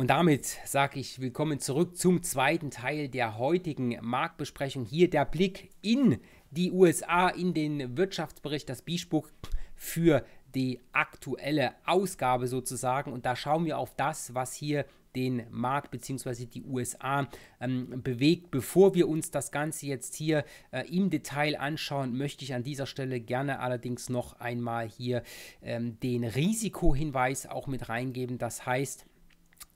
Und damit sage ich willkommen zurück zum zweiten Teil der heutigen Marktbesprechung. Hier der Blick in die USA, in den Wirtschaftsbericht, das Biesbuch für die aktuelle Ausgabe sozusagen. Und da schauen wir auf das, was hier den Markt bzw. die USA ähm, bewegt. Bevor wir uns das Ganze jetzt hier äh, im Detail anschauen, möchte ich an dieser Stelle gerne allerdings noch einmal hier ähm, den Risikohinweis auch mit reingeben. Das heißt,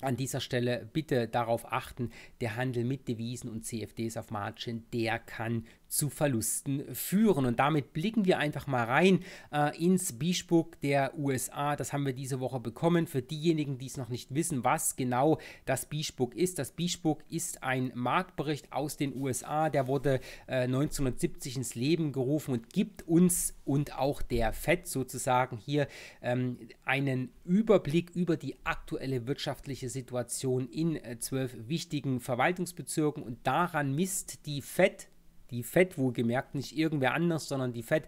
an dieser Stelle bitte darauf achten, der Handel mit Devisen und CFDs auf Margin, der kann zu Verlusten führen. Und damit blicken wir einfach mal rein äh, ins Beachbook der USA. Das haben wir diese Woche bekommen. Für diejenigen, die es noch nicht wissen, was genau das Beachbook ist. Das Beachbook ist ein Marktbericht aus den USA. Der wurde äh, 1970 ins Leben gerufen und gibt uns und auch der FED sozusagen hier ähm, einen Überblick über die aktuelle wirtschaftliche Situation in äh, zwölf wichtigen Verwaltungsbezirken und daran misst die FED die Fed wohlgemerkt, nicht irgendwer anders, sondern die Fed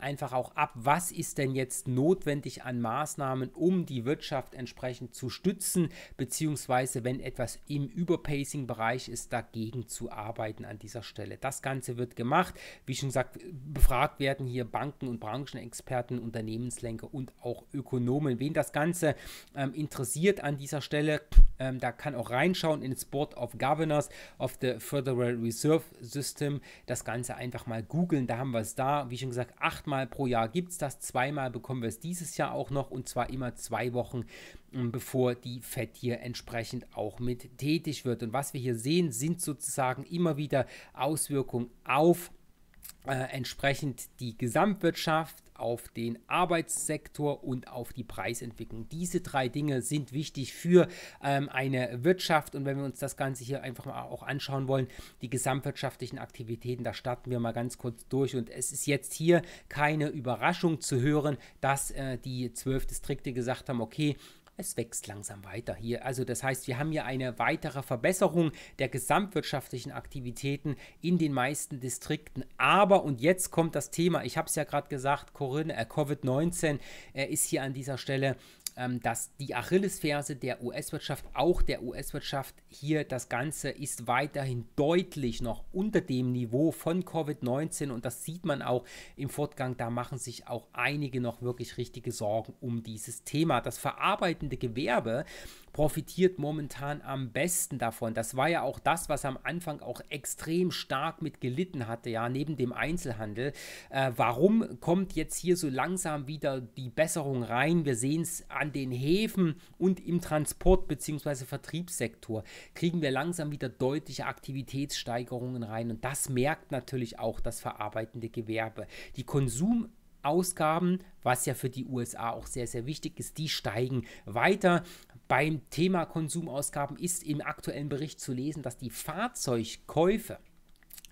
einfach auch ab, was ist denn jetzt notwendig an Maßnahmen, um die Wirtschaft entsprechend zu stützen, beziehungsweise wenn etwas im Überpacing-Bereich ist, dagegen zu arbeiten an dieser Stelle. Das Ganze wird gemacht. Wie schon gesagt, befragt werden hier Banken und Branchenexperten, Unternehmenslenker und auch Ökonomen. Wen das Ganze ähm, interessiert an dieser Stelle, ähm, da kann auch reinschauen ins Board of Governors of the Federal Reserve System. Das Ganze einfach mal googeln, da haben wir es da. Wie schon gesagt, acht achtmal pro Jahr gibt es das, zweimal bekommen wir es dieses Jahr auch noch und zwar immer zwei Wochen, ähm, bevor die FED hier entsprechend auch mit tätig wird. Und was wir hier sehen, sind sozusagen immer wieder Auswirkungen auf äh, entsprechend die Gesamtwirtschaft, auf den Arbeitssektor und auf die Preisentwicklung. Diese drei Dinge sind wichtig für ähm, eine Wirtschaft und wenn wir uns das Ganze hier einfach mal auch anschauen wollen, die gesamtwirtschaftlichen Aktivitäten, da starten wir mal ganz kurz durch und es ist jetzt hier keine Überraschung zu hören, dass äh, die zwölf Distrikte gesagt haben, okay, es wächst langsam weiter hier. Also das heißt, wir haben hier eine weitere Verbesserung der gesamtwirtschaftlichen Aktivitäten in den meisten Distrikten. Aber, und jetzt kommt das Thema, ich habe es ja gerade gesagt, Corinne, äh, Covid-19 äh, ist hier an dieser Stelle ähm, dass die Achillesferse der US-Wirtschaft, auch der US-Wirtschaft hier, das Ganze ist weiterhin deutlich noch unter dem Niveau von Covid-19 und das sieht man auch im Fortgang. Da machen sich auch einige noch wirklich richtige Sorgen um dieses Thema. Das verarbeitende Gewerbe profitiert momentan am besten davon. Das war ja auch das, was am Anfang auch extrem stark mit gelitten hatte, ja, neben dem Einzelhandel. Äh, warum kommt jetzt hier so langsam wieder die Besserung rein? Wir sehen es an den Häfen und im Transport- bzw. Vertriebssektor. Kriegen wir langsam wieder deutliche Aktivitätssteigerungen rein und das merkt natürlich auch das verarbeitende Gewerbe. Die Konsum Ausgaben, was ja für die USA auch sehr, sehr wichtig ist, die steigen weiter, beim Thema Konsumausgaben ist im aktuellen Bericht zu lesen, dass die Fahrzeugkäufe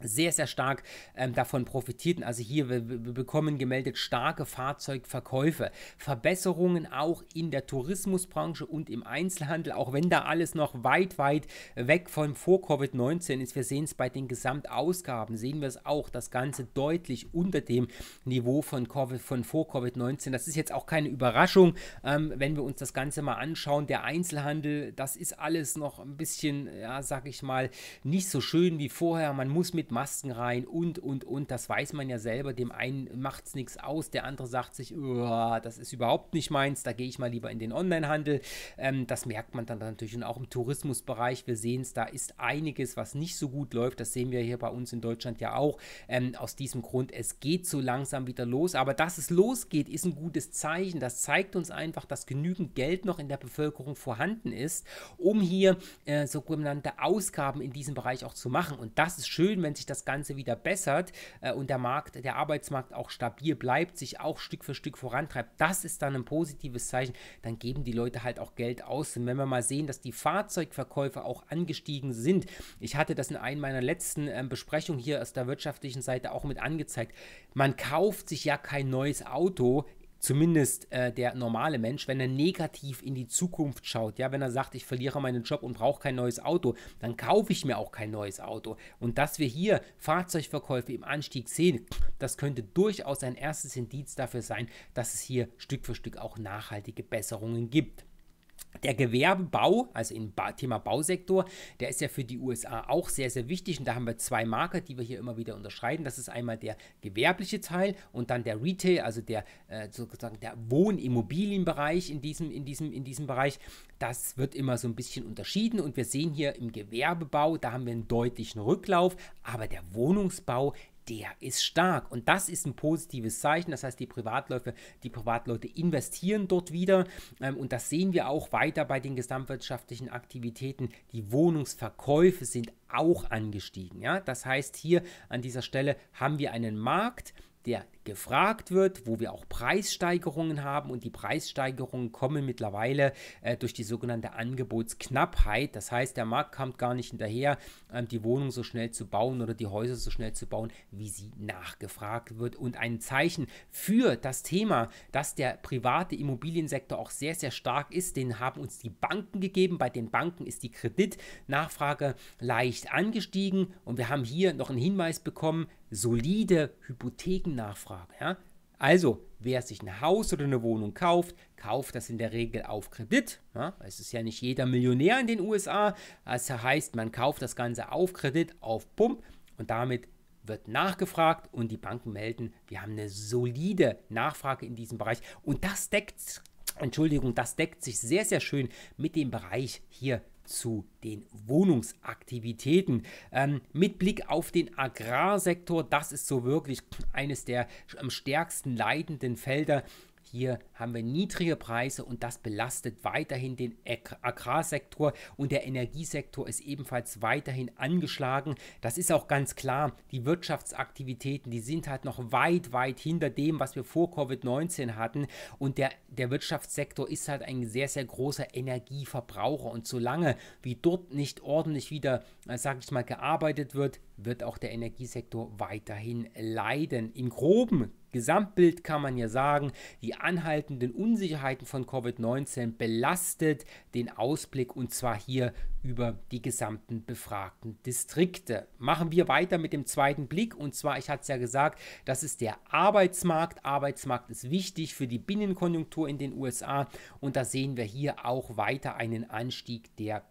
sehr, sehr stark ähm, davon profitierten. Also hier, wir, wir bekommen gemeldet starke Fahrzeugverkäufe, Verbesserungen auch in der Tourismusbranche und im Einzelhandel, auch wenn da alles noch weit, weit weg von vor Covid-19 ist. Wir sehen es bei den Gesamtausgaben, sehen wir es auch, das Ganze deutlich unter dem Niveau von, COVID, von vor Covid-19. Das ist jetzt auch keine Überraschung, ähm, wenn wir uns das Ganze mal anschauen. Der Einzelhandel, das ist alles noch ein bisschen, ja, sag ich mal, nicht so schön wie vorher. Man muss mit mit Masken rein und, und, und. Das weiß man ja selber. Dem einen macht es nichts aus, der andere sagt sich, das ist überhaupt nicht meins, da gehe ich mal lieber in den Onlinehandel. Ähm, das merkt man dann natürlich. Und auch im Tourismusbereich, wir sehen es, da ist einiges, was nicht so gut läuft. Das sehen wir hier bei uns in Deutschland ja auch. Ähm, aus diesem Grund, es geht so langsam wieder los. Aber dass es losgeht, ist ein gutes Zeichen. Das zeigt uns einfach, dass genügend Geld noch in der Bevölkerung vorhanden ist, um hier äh, sogenannte Ausgaben in diesem Bereich auch zu machen. Und das ist schön, wenn während sich das Ganze wieder bessert äh, und der Markt, der Arbeitsmarkt auch stabil bleibt, sich auch Stück für Stück vorantreibt, das ist dann ein positives Zeichen, dann geben die Leute halt auch Geld aus. Und wenn wir mal sehen, dass die Fahrzeugverkäufe auch angestiegen sind, ich hatte das in einer meiner letzten äh, Besprechungen hier aus der wirtschaftlichen Seite auch mit angezeigt, man kauft sich ja kein neues Auto zumindest äh, der normale Mensch, wenn er negativ in die Zukunft schaut, ja, wenn er sagt, ich verliere meinen Job und brauche kein neues Auto, dann kaufe ich mir auch kein neues Auto. Und dass wir hier Fahrzeugverkäufe im Anstieg sehen, das könnte durchaus ein erstes Indiz dafür sein, dass es hier Stück für Stück auch nachhaltige Besserungen gibt. Der Gewerbebau, also im ba Thema Bausektor, der ist ja für die USA auch sehr, sehr wichtig. Und da haben wir zwei Marker, die wir hier immer wieder unterscheiden. Das ist einmal der gewerbliche Teil und dann der Retail, also der äh, sozusagen der Wohnimmobilienbereich in diesem, in diesem, in diesem Bereich das wird immer so ein bisschen unterschieden und wir sehen hier im Gewerbebau, da haben wir einen deutlichen Rücklauf, aber der Wohnungsbau, der ist stark und das ist ein positives Zeichen. Das heißt, die Privatläufe, die Privatleute investieren dort wieder ähm, und das sehen wir auch weiter bei den gesamtwirtschaftlichen Aktivitäten. Die Wohnungsverkäufe sind auch angestiegen. Ja? Das heißt, hier an dieser Stelle haben wir einen Markt, der gefragt wird, wo wir auch Preissteigerungen haben und die Preissteigerungen kommen mittlerweile äh, durch die sogenannte Angebotsknappheit. Das heißt, der Markt kommt gar nicht hinterher, ähm, die Wohnung so schnell zu bauen oder die Häuser so schnell zu bauen, wie sie nachgefragt wird. Und ein Zeichen für das Thema, dass der private Immobiliensektor auch sehr, sehr stark ist, den haben uns die Banken gegeben. Bei den Banken ist die Kreditnachfrage leicht angestiegen und wir haben hier noch einen Hinweis bekommen, solide Hypothekennachfrage. Ja? Also, wer sich ein Haus oder eine Wohnung kauft, kauft das in der Regel auf Kredit. Ja? Es ist ja nicht jeder Millionär in den USA. Das heißt, man kauft das Ganze auf Kredit, auf Pump und damit wird nachgefragt und die Banken melden, wir haben eine solide Nachfrage in diesem Bereich. Und das deckt, Entschuldigung, das deckt sich sehr, sehr schön mit dem Bereich hier zu den Wohnungsaktivitäten. Ähm, mit Blick auf den Agrarsektor, das ist so wirklich eines der am stärksten leidenden Felder hier haben wir niedrige Preise und das belastet weiterhin den Agrarsektor und der Energiesektor ist ebenfalls weiterhin angeschlagen. Das ist auch ganz klar. Die Wirtschaftsaktivitäten, die sind halt noch weit, weit hinter dem, was wir vor Covid-19 hatten und der, der Wirtschaftssektor ist halt ein sehr, sehr großer Energieverbraucher und solange wie dort nicht ordentlich wieder, äh, sag ich mal, gearbeitet wird, wird auch der Energiesektor weiterhin leiden. Im groben Gesamtbild kann man ja sagen, die anhaltenden Unsicherheiten von Covid-19 belastet den Ausblick und zwar hier über die gesamten befragten Distrikte. Machen wir weiter mit dem zweiten Blick und zwar, ich hatte es ja gesagt, das ist der Arbeitsmarkt. Arbeitsmarkt ist wichtig für die Binnenkonjunktur in den USA und da sehen wir hier auch weiter einen Anstieg der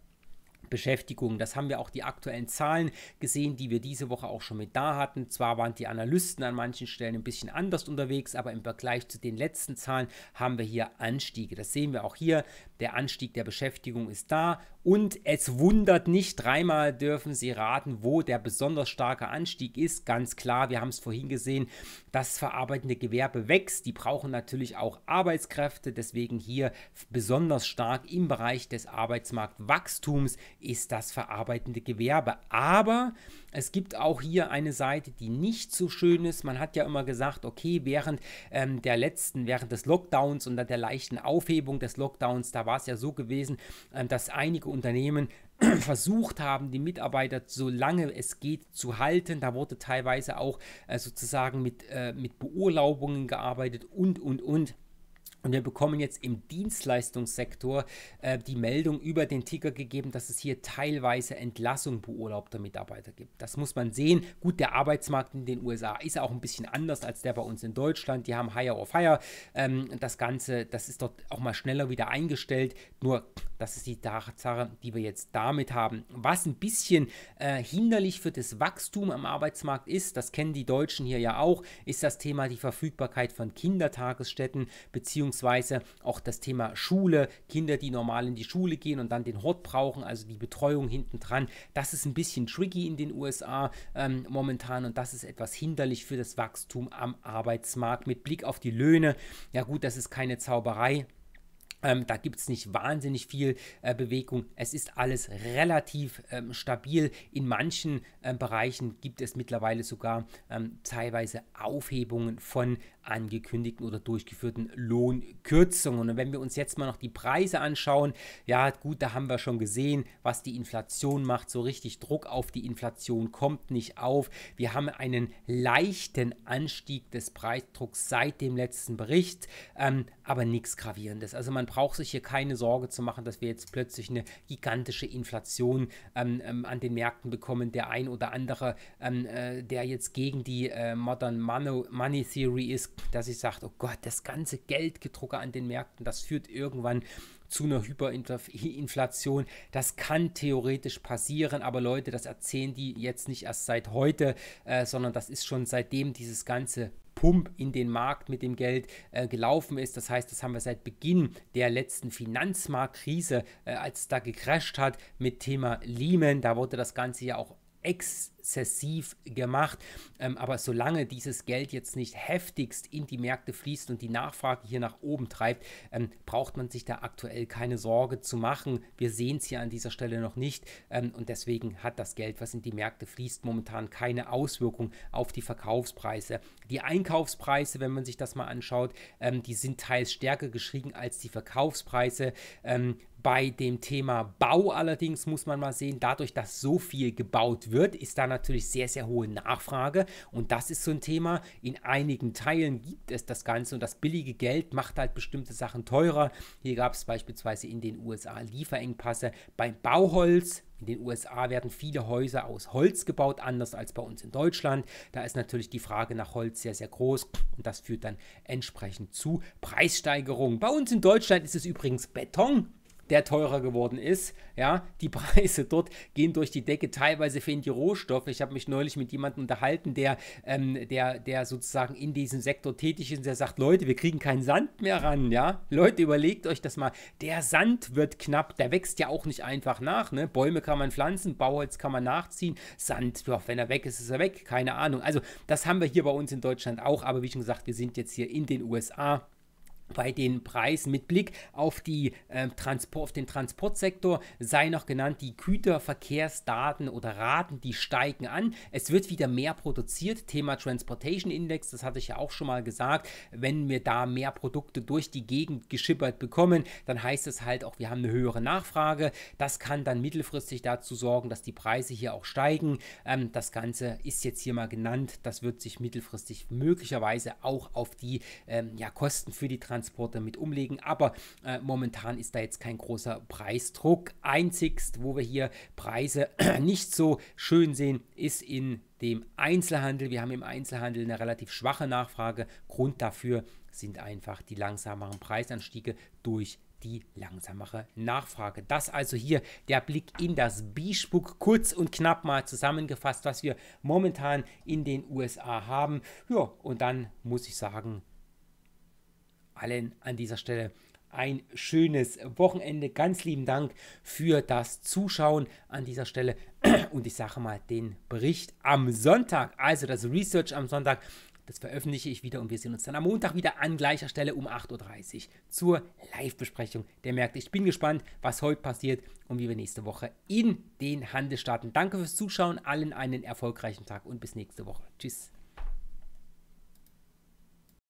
Beschäftigung. Das haben wir auch die aktuellen Zahlen gesehen, die wir diese Woche auch schon mit da hatten. Zwar waren die Analysten an manchen Stellen ein bisschen anders unterwegs, aber im Vergleich zu den letzten Zahlen haben wir hier Anstiege. Das sehen wir auch hier der Anstieg der Beschäftigung ist da und es wundert nicht, dreimal dürfen Sie raten, wo der besonders starke Anstieg ist. Ganz klar, wir haben es vorhin gesehen, das verarbeitende Gewerbe wächst, die brauchen natürlich auch Arbeitskräfte, deswegen hier besonders stark im Bereich des Arbeitsmarktwachstums ist das verarbeitende Gewerbe. Aber es gibt auch hier eine Seite, die nicht so schön ist. Man hat ja immer gesagt, okay, während ähm, der letzten, während des Lockdowns und der leichten Aufhebung des Lockdowns, da war war es ja so gewesen, ähm, dass einige Unternehmen versucht haben, die Mitarbeiter so lange es geht zu halten. Da wurde teilweise auch äh, sozusagen mit, äh, mit Beurlaubungen gearbeitet und, und, und. Und wir bekommen jetzt im Dienstleistungssektor äh, die Meldung über den Ticker gegeben, dass es hier teilweise Entlassung beurlaubter Mitarbeiter gibt. Das muss man sehen. Gut, der Arbeitsmarkt in den USA ist auch ein bisschen anders als der bei uns in Deutschland. Die haben Hire of Higher. Ähm, das Ganze, das ist dort auch mal schneller wieder eingestellt. Nur, das ist die Tatsache, die wir jetzt damit haben. Was ein bisschen äh, hinderlich für das Wachstum am Arbeitsmarkt ist, das kennen die Deutschen hier ja auch, ist das Thema die Verfügbarkeit von Kindertagesstätten bzw beziehungsweise auch das Thema Schule, Kinder, die normal in die Schule gehen und dann den Hort brauchen, also die Betreuung hinten dran. Das ist ein bisschen tricky in den USA ähm, momentan und das ist etwas hinderlich für das Wachstum am Arbeitsmarkt mit Blick auf die Löhne. Ja gut, das ist keine Zauberei. Ähm, da gibt es nicht wahnsinnig viel äh, Bewegung. Es ist alles relativ ähm, stabil. In manchen ähm, Bereichen gibt es mittlerweile sogar ähm, teilweise Aufhebungen von angekündigten oder durchgeführten Lohnkürzungen. Und wenn wir uns jetzt mal noch die Preise anschauen, ja gut, da haben wir schon gesehen, was die Inflation macht. So richtig Druck auf die Inflation kommt nicht auf. Wir haben einen leichten Anstieg des Preisdrucks seit dem letzten Bericht, ähm, aber nichts Gravierendes. Also man braucht sich hier keine Sorge zu machen, dass wir jetzt plötzlich eine gigantische Inflation ähm, ähm, an den Märkten bekommen. Der ein oder andere, ähm, äh, der jetzt gegen die äh, Modern Money Theory ist, dass ich sagt, oh Gott, das ganze Geldgedrucke an den Märkten, das führt irgendwann zu einer Hyperinflation. Das kann theoretisch passieren, aber Leute, das erzählen die jetzt nicht erst seit heute, äh, sondern das ist schon seitdem dieses ganze Pump in den Markt mit dem Geld äh, gelaufen ist. Das heißt, das haben wir seit Beginn der letzten Finanzmarktkrise, äh, als es da gecrasht hat mit Thema Lehman. Da wurde das Ganze ja auch exzessiv gemacht. Ähm, aber solange dieses Geld jetzt nicht heftigst in die Märkte fließt und die Nachfrage hier nach oben treibt, ähm, braucht man sich da aktuell keine Sorge zu machen. Wir sehen es hier an dieser Stelle noch nicht. Ähm, und deswegen hat das Geld, was in die Märkte fließt, momentan keine Auswirkung auf die Verkaufspreise. Die Einkaufspreise, wenn man sich das mal anschaut, ähm, die sind teils stärker geschrieben als die Verkaufspreise. Ähm, bei dem Thema Bau allerdings muss man mal sehen, dadurch, dass so viel gebaut wird, ist da natürlich sehr, sehr hohe Nachfrage. Und das ist so ein Thema. In einigen Teilen gibt es das Ganze und das billige Geld macht halt bestimmte Sachen teurer. Hier gab es beispielsweise in den USA Lieferengpasse beim Bauholz. In den USA werden viele Häuser aus Holz gebaut, anders als bei uns in Deutschland. Da ist natürlich die Frage nach Holz sehr, sehr groß und das führt dann entsprechend zu Preissteigerungen. Bei uns in Deutschland ist es übrigens Beton der teurer geworden ist. Ja, die Preise dort gehen durch die Decke, teilweise fehlen die Rohstoffe. Ich habe mich neulich mit jemandem unterhalten, der, ähm, der, der sozusagen in diesem Sektor tätig ist und der sagt, Leute, wir kriegen keinen Sand mehr ran, ja. Leute, überlegt euch das mal. Der Sand wird knapp, der wächst ja auch nicht einfach nach, ne? Bäume kann man pflanzen, Bauholz kann man nachziehen, Sand, ja, wenn er weg ist, ist er weg, keine Ahnung. Also das haben wir hier bei uns in Deutschland auch, aber wie schon gesagt, wir sind jetzt hier in den USA bei den Preisen mit Blick auf, die, äh, Transport, auf den Transportsektor sei noch genannt, die Güterverkehrsdaten oder Raten, die steigen an. Es wird wieder mehr produziert. Thema Transportation Index, das hatte ich ja auch schon mal gesagt. Wenn wir da mehr Produkte durch die Gegend geschippert bekommen, dann heißt es halt auch, wir haben eine höhere Nachfrage. Das kann dann mittelfristig dazu sorgen, dass die Preise hier auch steigen. Ähm, das Ganze ist jetzt hier mal genannt. Das wird sich mittelfristig möglicherweise auch auf die ähm, ja, Kosten für die Transportsektor Transporter mit umlegen, aber äh, momentan ist da jetzt kein großer Preisdruck. Einzigst, wo wir hier Preise nicht so schön sehen, ist in dem Einzelhandel. Wir haben im Einzelhandel eine relativ schwache Nachfrage. Grund dafür sind einfach die langsameren Preisanstiege durch die langsamere Nachfrage. Das also hier der Blick in das Bispuk. Kurz und knapp mal zusammengefasst, was wir momentan in den USA haben. Ja, und dann muss ich sagen, allen an dieser Stelle ein schönes Wochenende. Ganz lieben Dank für das Zuschauen an dieser Stelle und ich sage mal den Bericht am Sonntag, also das Research am Sonntag. Das veröffentliche ich wieder und wir sehen uns dann am Montag wieder an gleicher Stelle um 8.30 Uhr zur Live-Besprechung. Der Märkte. ich bin gespannt, was heute passiert und wie wir nächste Woche in den Handel starten. Danke fürs Zuschauen, allen einen erfolgreichen Tag und bis nächste Woche. Tschüss.